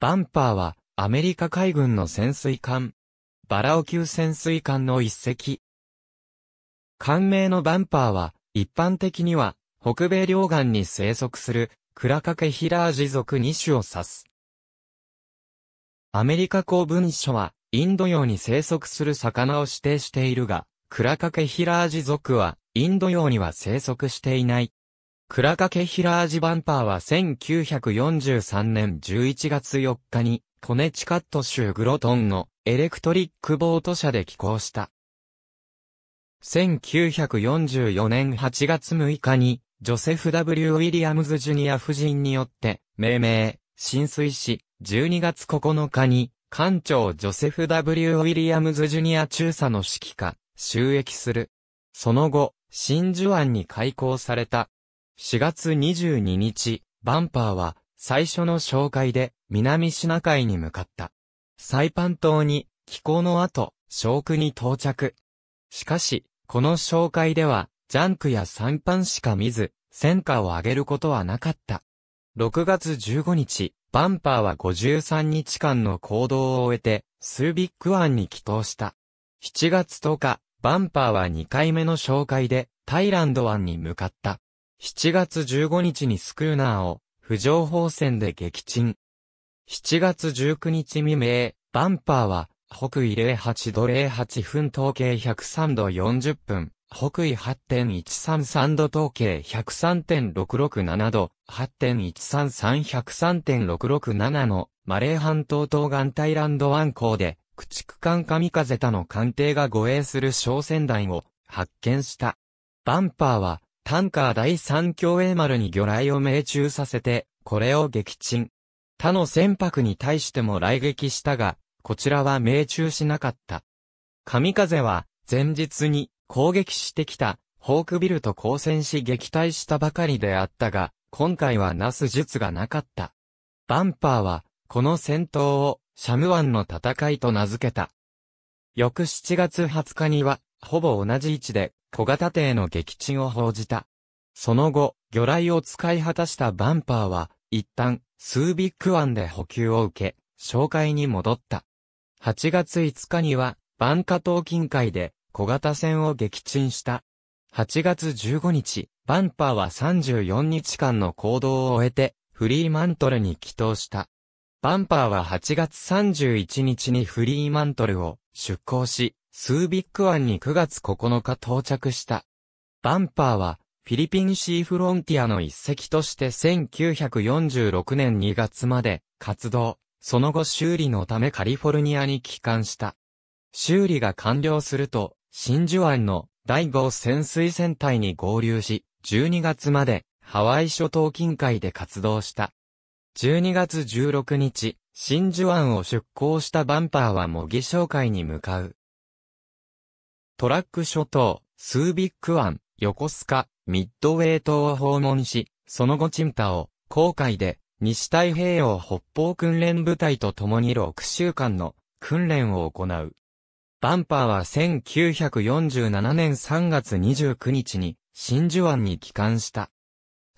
バンパーは、アメリカ海軍の潜水艦。バラオ級潜水艦の一隻。艦名のバンパーは、一般的には、北米両岸に生息する、クラカケヒラージ族2種を指す。アメリカ公文書は、インド洋に生息する魚を指定しているが、クラカケヒラージ族は、インド洋には生息していない。クラカケヒラージバンパーは1943年11月4日に、コネチカット州グロトンのエレクトリックボート社で寄港した。1944年8月6日に、ジョセフ W. ウィリアムズ・ジュニア夫人によって、命名、浸水し、12月9日に、艦長ジョセフ W. ウィリアムズ・ジュニア中佐の指揮下、収益する。その後、真珠湾に開港された4月22日、バンパーは最初の紹介で南シナ海に向かった。サイパン島に寄港の後、小区に到着。しかし、この紹介ではジャンクやサンパンしか見ず、戦果を上げることはなかった。6月15日、バンパーは53日間の行動を終えて、スービック湾に帰島した。7月10日、バンパーは2回目の紹介で、タイランド湾に向かった。7月15日にスクーナーを、浮上砲戦で撃沈。7月19日未明、バンパーは、北緯08度08分統計103度40分、北緯8.133度統計103.667度、8.133103.667のマレー半島東岸タイランド湾港で、駆逐艦神風田の艦艇が護衛する商船台を発見した。バンパーはタンカー第三共栄丸に魚雷を命中させて、これを撃沈。他の船舶に対しても雷撃したが、こちらは命中しなかった。神風は、前日に攻撃してきた、ホークビルと交戦し撃退したばかりであったが、今回はなす術がなかった。バンパーは、この戦闘を、シャムワンの戦いと名付けた。翌7月20日には、ほぼ同じ位置で、小型艇の撃沈を報じた。その後、魚雷を使い果たしたバンパーは、一旦、スービック湾で補給を受け、紹介に戻った。8月5日には、バンカ島近海で、小型船を撃沈した。8月15日、バンパーは34日間の行動を終えて、フリーマントルに帰投した。バンパーは8月31日にフリーマントルを出港し、スービック湾に9月9日到着した。バンパーは、フィリピンシーフロンティアの一隻として1946年2月まで活動、その後修理のためカリフォルニアに帰還した。修理が完了すると、真珠湾の第5潜水船隊に合流し、12月までハワイ諸島近海で活動した。12月16日、真珠湾を出港したバンパーは模擬紹介に向かう。トラック諸島、スービック湾、横須賀、ミッドウェイ島を訪問し、その後チンタを、航海で、西太平洋北方訓練部隊と共に6週間の訓練を行う。バンパーは1947年3月29日に真珠湾に帰還した。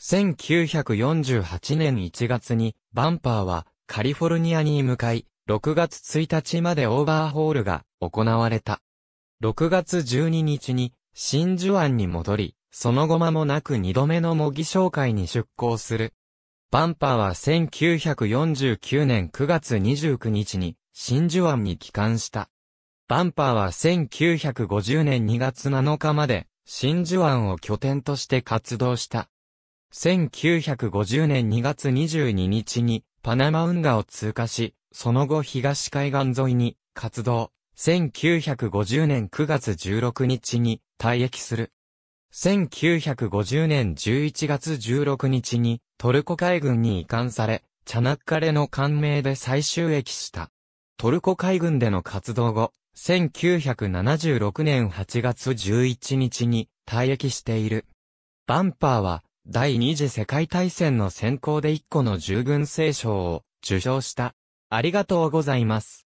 1948年1月にバンパーはカリフォルニアに向かい、6月1日までオーバーホールが行われた。6月12日に真珠湾に戻り、その後間もなく2度目の模擬紹介に出港する。バンパーは1949年9月29日に真珠湾に帰還した。バンパーは1950年2月7日まで真珠湾を拠点として活動した。1950年2月22日にパナマ運河を通過し、その後東海岸沿いに活動。1950年9月16日に退役する。1950年11月16日にトルコ海軍に移管され、チャナッカレの艦名で再就役した。トルコ海軍での活動後、1976年8月11日に退役している。バンパーは第二次世界大戦の先行で1個の従軍聖賞を受賞した。ありがとうございます。